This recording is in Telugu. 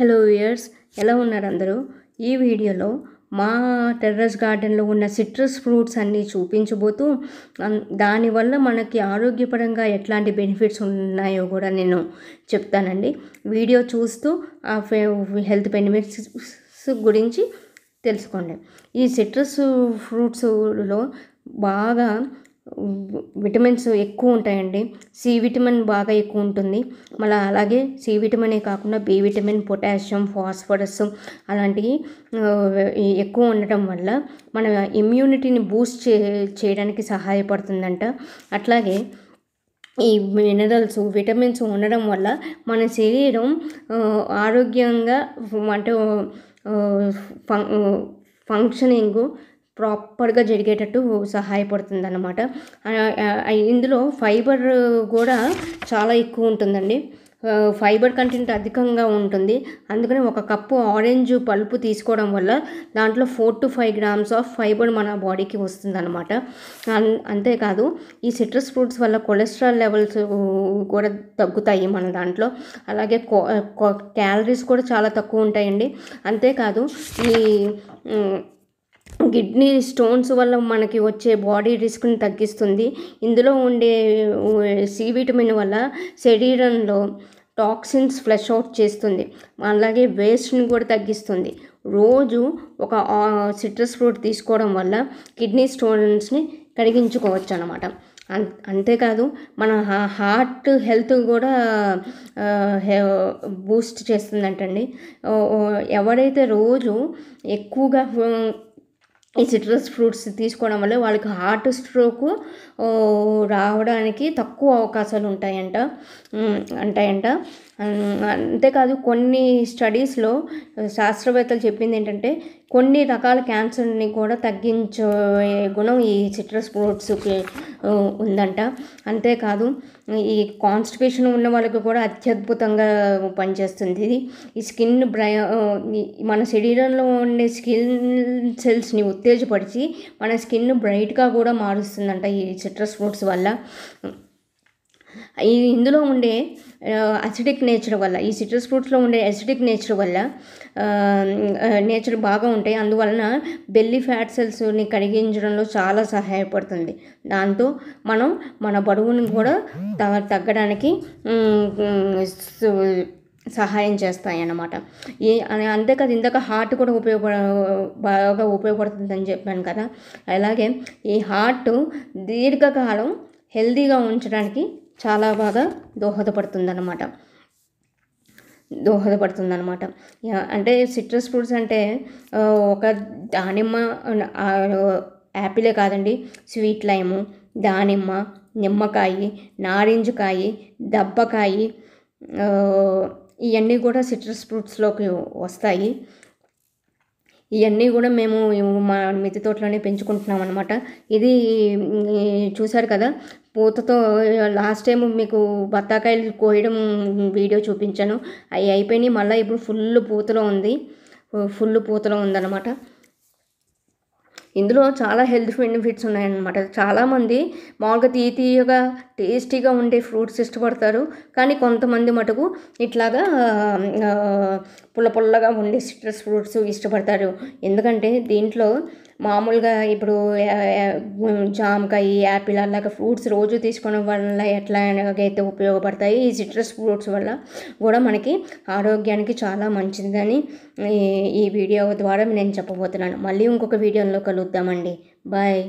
హలో ఇయర్స్ ఎలా ఉన్నారు అందరూ ఈ వీడియోలో మా టెర్రస్ గార్డెన్లో ఉన్న సిట్రస్ ఫ్రూట్స్ అన్నీ చూపించబోతూ దానివల్ల మనకి ఆరోగ్యపరంగా ఎట్లాంటి బెనిఫిట్స్ ఉన్నాయో కూడా నేను చెప్తానండి వీడియో చూస్తూ ఆ హెల్త్ బెనిఫిట్స్ గురించి తెలుసుకోండి ఈ సిట్రస్ ఫ్రూట్స్లో బాగా విటమిన్స్ ఎక్కువ ఉంటాయండి సి విటమిన్ బాగా ఎక్కువ ఉంటుంది మళ్ళీ అలాగే సి విటమినే కాకుండా బి విటమిన్ పొటాషియం ఫాస్ఫరస్ అలాంటివి ఎక్కువ ఉండటం వల్ల మన ఇమ్యూనిటీని బూస్ట్ చే చేయడానికి సహాయపడుతుందంట అట్లాగే ఈ మినరల్స్ విటమిన్స్ ఉండడం వల్ల మన శరీరం ఆరోగ్యంగా అంటే ఫంక్షనింగ్ ప్రాపర్గా జరిగేటట్టు సహాయపడుతుంది అన్నమాట ఇందులో ఫైబర్ కూడా చాలా ఎక్కువ ఉంటుందండి ఫైబర్ కంటెంట్ అధికంగా ఉంటుంది అందుకని ఒక కప్పు ఆరెంజ్ పల్పు తీసుకోవడం వల్ల దాంట్లో four to five grams of fiber మన బాడీకి వస్తుందన్నమాట అంతేకాదు ఈ సిట్రస్ ఫ్రూట్స్ వల్ల కొలెస్ట్రాల్ లెవెల్స్ కూడా తగ్గుతాయి మన దాంట్లో అలాగే క్యాలరీస్ కూడా చాలా తక్కువ ఉంటాయండి అంతేకాదు ఈ కిడ్నీ స్టోన్స్ వల్ల మనకి వచ్చే బాడీ రిస్క్ని తగ్గిస్తుంది ఇందులో ఉండే సి విటమిన్ వల్ల శరీరంలో టాక్సిన్స్ ఫ్లష్ అవుట్ చేస్తుంది అలాగే వేస్ట్ని కూడా తగ్గిస్తుంది రోజు ఒక సిట్రస్ ఫ్రూట్ తీసుకోవడం వల్ల కిడ్నీ స్టోన్స్ని కడిగించుకోవచ్చు అనమాట అంతేకాదు మన హార్ట్ హెల్త్ కూడా బూస్ట్ చేస్తుందంటండి ఎవరైతే రోజు ఎక్కువగా ఈ సిట్రస్ ఫ్రూట్స్ తీసుకోవడం వల్ల వాళ్ళకి హార్ట్ స్ట్రోక్ రావడానికి తక్కువ అవకాశాలు ఉంటాయంట అంటాయంట అంతేకాదు కొన్ని స్టడీస్లో శాస్త్రవేత్తలు చెప్పింది ఏంటంటే కొన్ని రకాల క్యాన్సర్ని కూడా తగ్గించే గుణం ఈ సిట్రస్ ఫ్రూట్స్కి ఉందంట అంతేకాదు ఈ కాన్స్టిపేషన్ ఉన్న వాళ్ళకి కూడా అత్యద్భుతంగా పనిచేస్తుంది ఇది ఈ స్కిన్ బ్రై మన శరీరంలో ఉండే స్కిన్ సెల్స్ని ఉత్తేజపరిచి మన స్కిన్ బ్రైట్గా కూడా మారుస్తుందంట ఈ సిట్రస్ ఫ్రూట్స్ వల్ల ఈ ఇందులో ఉండే అసిడిక్ నేచర్ వల్ల ఈ సిట్రస్ ఫ్రూట్స్లో ఉండే అసిడిక్ నేచర్ వల్ల నేచర్ బాగా ఉంటాయి అందువలన బెల్లీ ఫ్యాట్ సెల్స్ని కరిగించడంలో చాలా సహాయపడుతుంది దాంతో మనం మన బరువును కూడా తగ్గడానికి సహాయం చేస్తాయి అన్నమాట ఈ అంతేకాదు ఇందాక హార్ట్ కూడా ఉపయోగపడ బాగా ఉపయోగపడుతుందని చెప్పాను కదా అలాగే ఈ హార్ట్ దీర్ఘకాలం హెల్దీగా ఉంచడానికి చాలా బాగా దోహదపడుతుందన్నమాట దోహదపడుతుందన్నమాట అంటే సిట్రస్ ఫ్రూట్స్ అంటే ఒక దానిమ్మ యాపిలే కాదండి స్వీట్ లైము దానిమ్మ నిమ్మకాయి నారింజకాయి దబ్బకాయి ఇవన్నీ కూడా సిట్రస్ ఫ్రూట్స్లోకి వస్తాయి ఇవన్నీ కూడా మేము మా మిద్దె తోటలోనే పెంచుకుంటున్నాం అనమాట ఇది చూశారు కదా పూతతో లాస్ట్ టైం మీకు బత్తాకాయలు కోయడం వీడియో చూపించాను అవి అయిపోయినాయి మళ్ళీ ఇప్పుడు ఫుల్ పూతలో ఉంది ఫుల్ పూతలో ఉందన్నమాట ఇందులో చాలా హెల్త్ బెనిఫిట్స్ ఉన్నాయన్నమాట చాలామంది మామూలుగా తీయ తీయగా టేస్టీగా ఉండే ఫ్రూట్స్ ఇష్టపడతారు కానీ కొంతమంది మటుకు ఇట్లాగా పుల్ల పుల్లగా ఉండే సిట్రస్ ఫ్రూట్స్ ఇష్టపడతారు ఎందుకంటే దీంట్లో మామూలుగా ఇప్పుడు జామకాయ యాపిల్ అలాగ ఫ్రూట్స్ రోజు తీసుకోవడం వల్ల ఎట్లాగైతే ఉపయోగపడతాయి ఈ సిట్రస్ ఫ్రూట్స్ వల్ల కూడా మనకి ఆరోగ్యానికి చాలా మంచిదని ఈ వీడియో ద్వారా నేను చెప్పబోతున్నాను మళ్ళీ ఇంకొక వీడియోలో కలుద్దామండి బాయ్